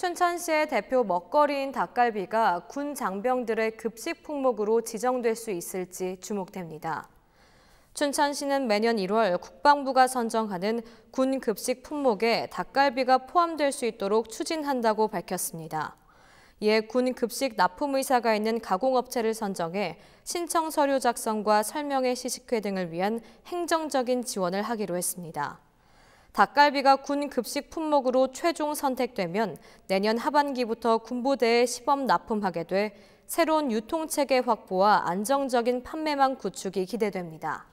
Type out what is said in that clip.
춘천시의 대표 먹거리인 닭갈비가 군 장병들의 급식 품목으로 지정될 수 있을지 주목됩니다. 춘천시는 매년 1월 국방부가 선정하는 군 급식 품목에 닭갈비가 포함될 수 있도록 추진한다고 밝혔습니다. 이에 군 급식 납품 의사가 있는 가공업체를 선정해 신청 서류 작성과 설명회 시식회 등을 위한 행정적인 지원을 하기로 했습니다. 닭갈비가 군 급식 품목으로 최종 선택되면 내년 하반기부터 군부대에 시범 납품하게 돼 새로운 유통체계 확보와 안정적인 판매망 구축이 기대됩니다.